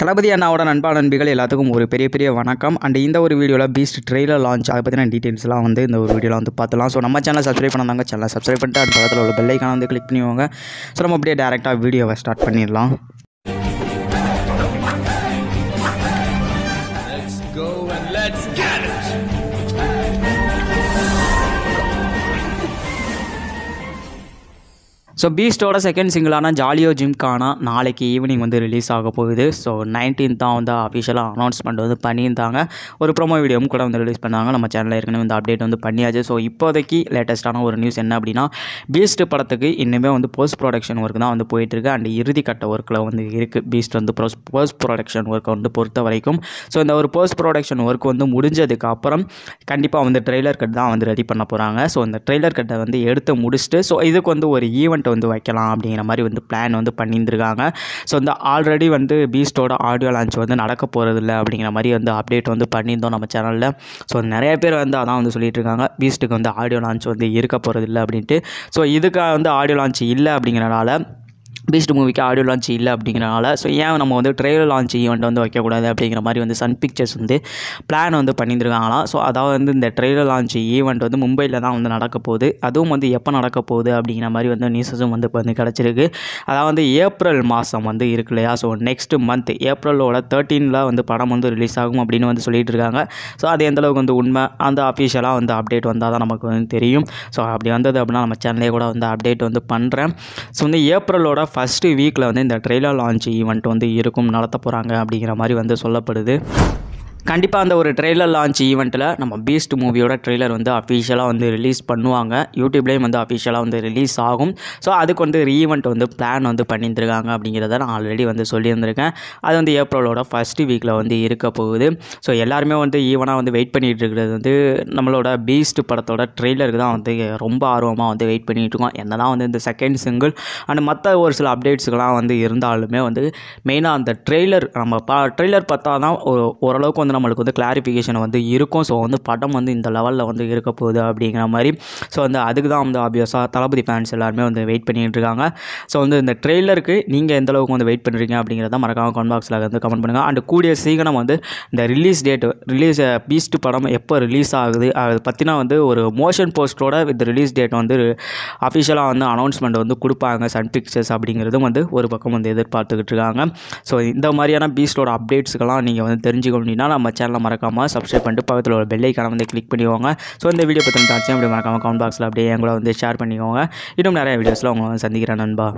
தளபதி அண்ணாவோட நண்பா நண்பிகள் எல்லாத்துக்கும் ஒரு பெரிய பெரிய வணக்கம் அண்ட் இந்த ஒரு வீடியோவில் பீஸ்ட் ட்ரெயிலர் லான்ச் அதை பற்றின டீட்டெயில்ஸ்லாம் வந்து இந்த ஒரு வீடியோவில் வந்து பார்த்துலாம் ஸோ நம்ம சேனல் சப்ஸ்கிரைப் பண்ணாங்க சேனல் சப்ஸ்கிரைப் பண்ணிட்டு அந்த பக்கத்தில் உள்ள பெல்லைக்கான வந்து கிளிக் பண்ணுவாங்க ஸோ நம்ம அப்படியே டேரெக்டாக வீடியோவை ஸ்டார்ட் பண்ணிடலாம் Let's go and let's so பீஸ்டோட செகண்ட் சிங்கிளான ஜாலியோ ஜிம்கானா நாளைக்கு ஈவினிங் வந்து ரிலீஸ் ஆக போகுது ஸோ நைன்டீன் தான் வந்து அஃபிஷியலாக அனௌன்ஸ்மெண்ட் வந்து பண்ணியிருந்தாங்க ஒரு ப்ரோமோ வீடியோவும் கூட வந்து ரிலீஸ் பண்ணாங்க நம்ம சேனலில் ஏற்கனவே இந்த அப்டேட் வந்து பண்ணியாச்சு ஸோ இப்போதைக்கு லேட்டஸ்ட்டான ஒரு நியூஸ் என்ன அப்படின்னா பீஸ்ட் படத்துக்கு இன்னுமே வந்து போஸ்ட் ப்ரொடக்ஷன் ஒர்க் தான் வந்து போயிட்டுருக்கு அண்ட் இறுதி கட்ட ஒர்க்கில் வந்து இருக்குது பீஸ்ட் வந்து ப்ரோஸ் போஸ்ட் ப்ரொடக்ஷன் ஒர்க்கை வந்து பொறுத்த வரைக்கும் ஸோ இந்த ஒரு போஸ்ட் ப்ரொடக்ஷன் ஒர்க் வந்து முடிஞ்சதுக்கு அப்புறம் கண்டிப்பாக வந்து ட்ரெய்லர் கட் தான் வந்து ரெடி பண்ண போகிறாங்க ஸோ இந்த ட்ரெய்லர் கட்டை வந்து எடுத்து முடிச்சுட்டு ஸோ இதுக்கு வந்து ஒரு ஈவெண்ட் பாட்டை வந்து வைக்கலாம் அப்படிங்கிற மாதிரி வந்து பிளான் வந்து பண்ணியிருந்துருக்காங்க ஸோ வந்து ஆல்ரெடி வந்து பீஸ்டோட ஆடியோ லான்ச் வந்து நடக்க போகிறதில்ல அப்படிங்கிற மாதிரி வந்து அப்டேட் வந்து பண்ணியிருந்தோம் நம்ம சேனலில் ஸோ நிறைய பேர் வந்து அதான் வந்து சொல்லிட்டு இருக்காங்க பீஸ்ட்டுக்கு வந்து ஆடியோ லான்ச் வந்து இருக்க போகிறதில்ல அப்படின்ட்டு ஸோ இதுக்காக வந்து ஆடியோ லான்ச் இல்லை அப்படிங்கிறனால பீஸ்ட் மூவிக்கு ஆடியோ லான்ச் இல்லை அப்படிங்கிறனால ஸோ ஏன் நம்ம வந்து ட்ரெயிலர் லான்ச் ஈவெண்ட் வந்து வைக்கக்கூடாது அப்படிங்கிற மாதிரி வந்து சன் பிக்சர்ஸ் வந்து பிளான் வந்து பண்ணியிருக்காங்களாம் ஸோ அதாவது வந்து இந்த ட்ரெயிலர் லான்ச் ஈவெண்ட் வந்து மும்பையில் தான் வந்து நடக்க போகுது அதுவும் வந்து எப்போ நடக்க போகுது அப்படிங்கிற மாதிரி வந்து நியூஸஸும் வந்து இப்போ வந்து கிடச்சிருக்கு அதாவது வந்து ஏப்ரல் மாதம் வந்து இருக்கு இல்லையா ஸோ நெக்ஸ்ட் மந்த் ஏப்ரலோட தேர்ட்டீனில் வந்து படம் வந்து ரிலீஸ் ஆகும் அப்படின்னு வந்து சொல்லிட்டு இருக்காங்க ஸோ அது எந்தளவுக்கு வந்து உண்மை அந்த அஃபிஷியலாக வந்து அப்டேட் வந்தால் தான் நமக்கு வந்து தெரியும் ஸோ அப்படி வந்தது அப்படின்னா நம்ம சேனலே கூட வந்து அப்டேட் வந்து பண்ணுறேன் ஸோ வந்து ஏப்ரலோட ஃபஸ்ட்டு வீக்கில் வந்து இந்த ட்ரெய்லர் லான்ச் ஈவெண்ட் வந்து இருக்கும் நடத்த போகிறாங்க அப்படிங்கிற மாதிரி வந்து சொல்லப்படுது கண்டிப்பாக அந்த ஒரு ட்ரெய்லர் லான்ச் ஈவெண்ட்டில் நம்ம பீஸ்ட் மூவியோட ட்ரெய்லர் வந்து அஃபிஷியலாக வந்து ரிலீஸ் பண்ணுவாங்க யூடியூப்லேயும் வந்து அஃபிஷியலாக வந்து ரிலீஸ் ஆகும் ஸோ அதுக்கு வந்து ரீவெண்ட் வந்து பிளான் வந்து பண்ணியிருந்துருக்காங்க அப்படிங்கிறத நான் ஆல்ரெடி வந்து சொல்லியிருந்திருக்கேன் அது வந்து ஏப்ரலோட ஃபஸ்ட்டு வீக்கில் வந்து இருக்க போகுது ஸோ எல்லாருமே வந்து ஈவனாக வந்து வெயிட் பண்ணிகிட்டு இருக்கிறது வந்து நம்மளோட பீஸ்ட் படத்தோட ட்ரெய்லருக்கு தான் வந்து ரொம்ப ஆர்வமாக வந்து வெயிட் பண்ணிகிட்டு இருக்கோம் என்ன தான் வந்து இந்த செகண்ட் சிங்கிள் அண்ட் மற்ற ஒரு சில அப்டேட்ஸுக்கெலாம் வந்து இருந்தாலுமே வந்து மெயினாக அந்த ட்ரெய்லர் நம்ம பா ட்ரெய்லர் பார்த்தா தான் ஓரளவுக்கு வந்து வந்து நம்மளுக்கு வந்து கிளாரிஃபிகேஷன் வந்து இருக்கும் ஸோ வந்து படம் வந்து இந்த லெவலில் வந்து இருக்க போகுது அப்படிங்கிற மாதிரி ஸோ வந்து அதுக்கு தான் வந்து ஆப்வியஸாக தளபதி ஃபேன்ஸ் எல்லாருமே வந்து வெயிட் பண்ணிகிட்டு இருக்காங்க ஸோ வந்து இந்த ட்ரெய்லருக்கு நீங்கள் எந்த அளவுக்கு வந்து வெயிட் பண்ணுறீங்க அப்படிங்கிறத மறக்காமல் கமெண்ட் பாக்ஸில் வந்து கமெண்ட் பண்ணுங்கள் அண்ட் கூடிய சீக்கிரம் வந்து இந்த ரிலீஸ் டேட் ரிலீஸ் பீஸ்ட் படம் எப்போ ரிலீஸ் ஆகுது அதை பற்றினா வந்து ஒரு மோஷன் போஸ்டரோட வித் ரிலீஸ் டேட் வந்து அஃபிஷியலாக வந்து அனௌன்ஸ்மெண்ட் வந்து கொடுப்பாங்க சன் பிக்சர்ஸ் அப்படிங்கிறதும் வந்து ஒரு பக்கம் வந்து எதிர்பார்த்துக்கிட்டு இருக்காங்க ஸோ இந்த மாதிரியான பீஸ்டோட அப்டேட்ஸ்க்கெல்லாம் நீங்கள் வந்து தெரிஞ்சுக்க முடியும்னா நம்ம சேனலை மறக்காமல் சப்ஸ்கிரைப் பண்ணிட்டு பக்கத்தில் ஒரு பெல்லைக்கான வந்து கிளிக் பண்ணிக்கோங்க ஸோ இந்த வீடியோ பற்றி தாச்சும் அப்படி மறக்காமல் கமெண்ட் பாக்ஸில் அப்படியே எங்களை வந்து ஷேர் பண்ணிக்கோங்க இன்னும் நிறைய வீடியோஸில் உங்களை வந்து சந்திக்கிறேன் நண்பா